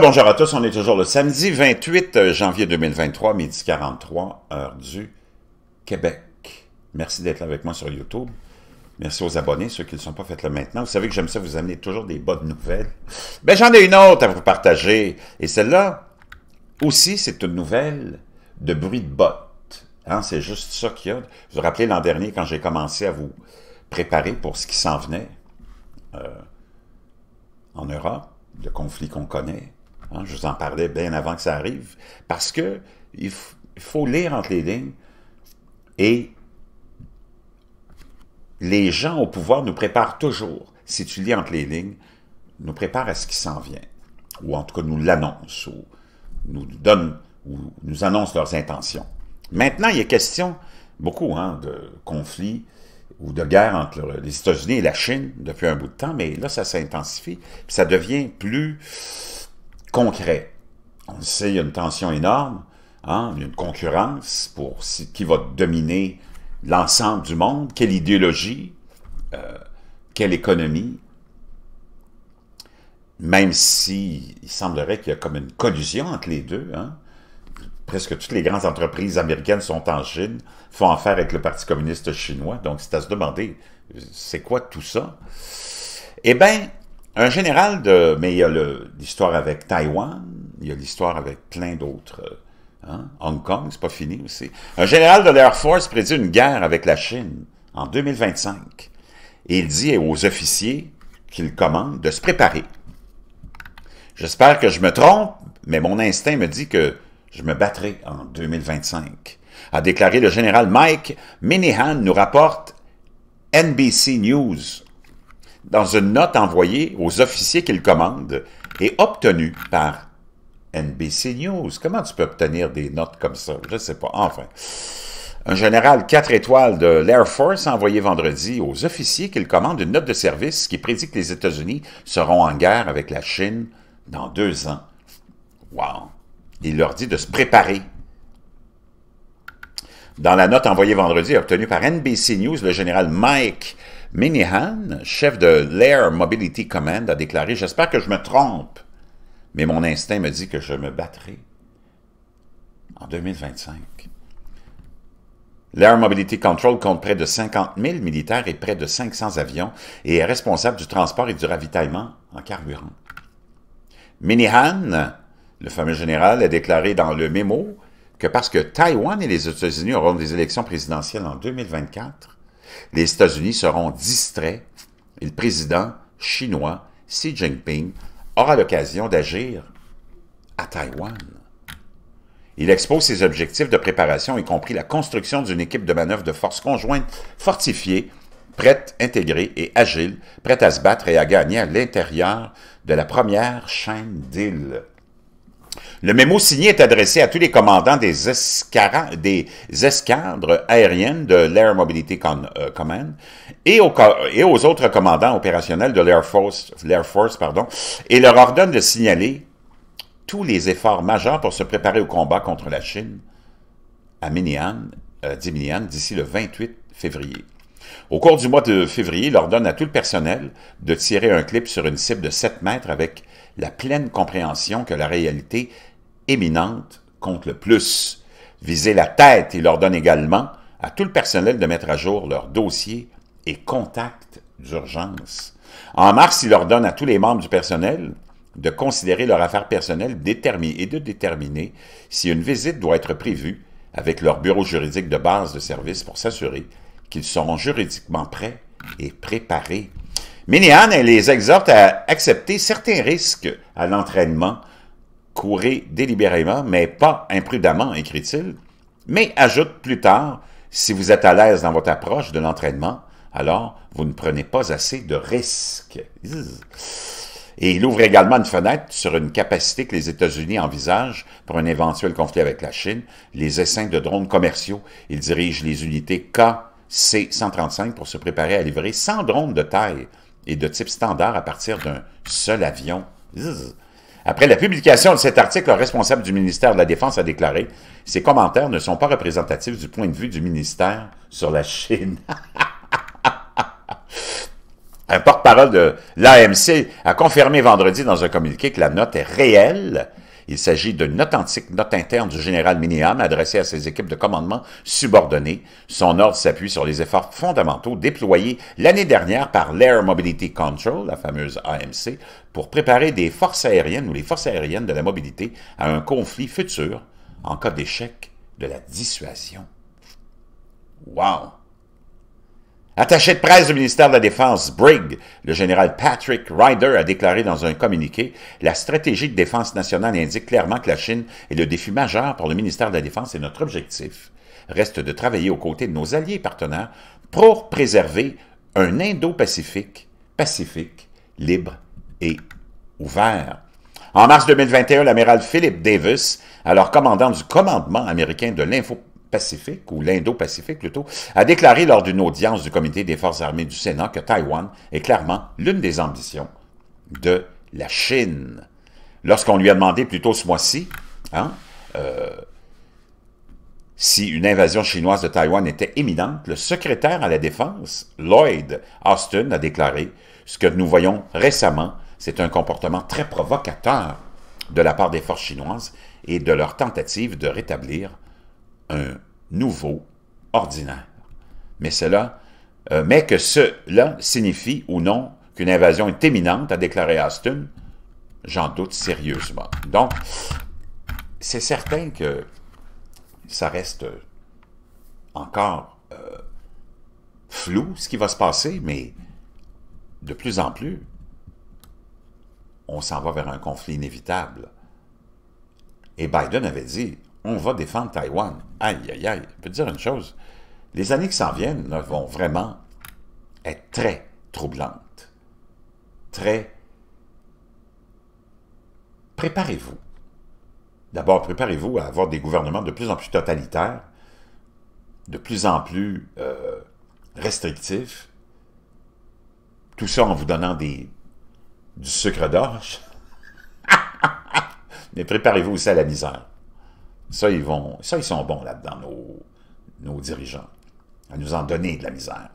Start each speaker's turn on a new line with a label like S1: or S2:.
S1: bonjour à tous, on est toujours le samedi 28 euh, janvier 2023, midi 43, heure du Québec. Merci d'être là avec moi sur YouTube. Merci aux abonnés, ceux qui ne sont pas faits là maintenant. Vous savez que j'aime ça, vous amener toujours des bonnes nouvelles. mais ben, j'en ai une autre à vous partager. Et celle-là, aussi, c'est une nouvelle de bruit de botte. Hein. c'est juste ça qu'il y a. Vous vous rappelez l'an dernier, quand j'ai commencé à vous préparer pour ce qui s'en venait euh, en Europe, le conflit qu'on connaît. Hein. je vous en parlais bien avant que ça arrive, parce que il, faut lire entre les lignes et les gens au pouvoir nous préparent toujours, si tu lis entre les lignes, nous préparent à ce qui s'en vient, ou en tout cas nous l'annonce, ou nous donne ou nous annoncent leurs intentions. Maintenant, il y a question, beaucoup, hein, de conflits, ou de guerre entre les États-Unis et la Chine depuis un bout de temps, mais là, ça s'intensifie, puis ça devient plus concret. On sait, il y a une tension énorme, hein? une concurrence pour qui va dominer l'ensemble du monde, quelle idéologie, euh, quelle économie, même si semblerait qu'il y a comme une collusion entre les deux, hein presque toutes les grandes entreprises américaines sont en Chine, font affaire avec le Parti communiste chinois. Donc, c'est à se demander, c'est quoi tout ça? Eh bien, un général de... Mais il y a l'histoire avec Taïwan, il y a l'histoire avec plein d'autres... Hein, Hong Kong, c'est pas fini aussi. Un général de l'Air Force prédit une guerre avec la Chine en 2025. Et il dit aux officiers qu'il commande de se préparer. J'espère que je me trompe, mais mon instinct me dit que je me battrai en 2025, a déclaré le général Mike Minihan, nous rapporte NBC News, dans une note envoyée aux officiers qu'il commande et obtenue par NBC News. Comment tu peux obtenir des notes comme ça? Je ne sais pas. Enfin. Un général 4 étoiles de l'Air Force a envoyé vendredi aux officiers qu'il commande une note de service qui prédit que les États-Unis seront en guerre avec la Chine dans deux ans. Wow! Il leur dit de se préparer. Dans la note envoyée vendredi, obtenue par NBC News, le général Mike Minihan, chef de l'Air Mobility Command, a déclaré « J'espère que je me trompe, mais mon instinct me dit que je me battrai en 2025. » L'Air Mobility Control compte près de 50 000 militaires et près de 500 avions et est responsable du transport et du ravitaillement en carburant. Minihan le fameux général a déclaré dans le mémo que parce que Taïwan et les États-Unis auront des élections présidentielles en 2024, les États-Unis seront distraits et le président chinois Xi Jinping aura l'occasion d'agir à Taïwan. Il expose ses objectifs de préparation, y compris la construction d'une équipe de manœuvre de force conjointes fortifiée, prête, intégrée et agile, prête à se battre et à gagner à l'intérieur de la première chaîne d'îles. Le mémo signé est adressé à tous les commandants des, escadres aériennes de l'Air Mobility euh, Command et aux, autres commandants opérationnels de l'Air Force, et leur ordonne de signaler tous les efforts majeurs pour se préparer au combat contre la Chine à Minian, euh, d'ici le 28 février. Au cours du mois de février, il ordonne à tout le personnel de tirer un clip sur une cible de 7 mètres avec la pleine compréhension que la réalité éminente compte le plus. viser la tête il leur donne également à tout le personnel de mettre à jour leurs dossiers et contacts d'urgence. En mars, il ordonne à tous les membres du personnel de considérer leur affaire personnelle et de déterminer si une visite doit être prévue avec leur bureau juridique de base de service pour s'assurer qu'ils seront juridiquement prêts et préparés. Minéane les exhorte à accepter certains risques à l'entraînement courez délibérément, mais pas imprudemment, écrit-il, mais ajoute plus tard, si vous êtes à l'aise dans votre approche de l'entraînement, alors vous ne prenez pas assez de risques. Et il ouvre également une fenêtre sur une capacité que les États-Unis envisagent pour un éventuel conflit avec la Chine, les essaims de drones commerciaux. Il dirige les unités KC-135 pour se préparer à livrer 100 drones de taille et de type standard à partir d'un seul avion. Après la publication de cet article, le responsable du ministère de la Défense a déclaré Ces commentaires ne sont pas représentatifs du point de vue du ministère sur la Chine. un porte-parole de l'AMC a confirmé vendredi dans un communiqué que la note est réelle il s'agit d'une authentique note interne du général Miniam adressée à ses équipes de commandement subordonnées. Son ordre s'appuie sur les efforts fondamentaux déployés l'année dernière par l'Air Mobility Control, la fameuse AMC, pour préparer des forces aériennes ou les forces aériennes de la mobilité à un conflit futur en cas d'échec de la dissuasion. Wow! Attaché de presse du ministère de la Défense, Brig, le général Patrick Ryder a déclaré dans un communiqué La stratégie de défense nationale indique clairement que la Chine est le défi majeur pour le ministère de la Défense et notre objectif reste de travailler aux côtés de nos alliés et partenaires pour préserver un Indo-Pacifique pacifique, libre et ouvert. En mars 2021, l'amiral Philip Davis, alors commandant du commandement américain de l'info. Pacifique, ou l'Indo-Pacifique plutôt, a déclaré lors d'une audience du comité des forces armées du Sénat que Taïwan est clairement l'une des ambitions de la Chine. Lorsqu'on lui a demandé plus tôt ce mois-ci hein, euh, si une invasion chinoise de Taïwan était imminente, le secrétaire à la Défense, Lloyd Austin, a déclaré ce que nous voyons récemment, c'est un comportement très provocateur de la part des forces chinoises et de leur tentative de rétablir un nouveau ordinaire. Mais cela, euh, mais que cela signifie ou non qu'une invasion est imminente, a déclaré Aston, j'en doute sérieusement. Donc, c'est certain que ça reste encore euh, flou ce qui va se passer, mais de plus en plus, on s'en va vers un conflit inévitable. Et Biden avait dit, on va défendre Taïwan. Aïe, aïe, aïe. Je peux dire une chose. Les années qui s'en viennent vont vraiment être très troublantes. Très. Préparez-vous. D'abord, préparez-vous à avoir des gouvernements de plus en plus totalitaires, de plus en plus euh, restrictifs. Tout ça en vous donnant des, du sucre d'orge. Mais préparez-vous aussi à la misère. Ça, ils vont, ça, sont bons là-dedans, nos, nos dirigeants, à nous en donner de la misère.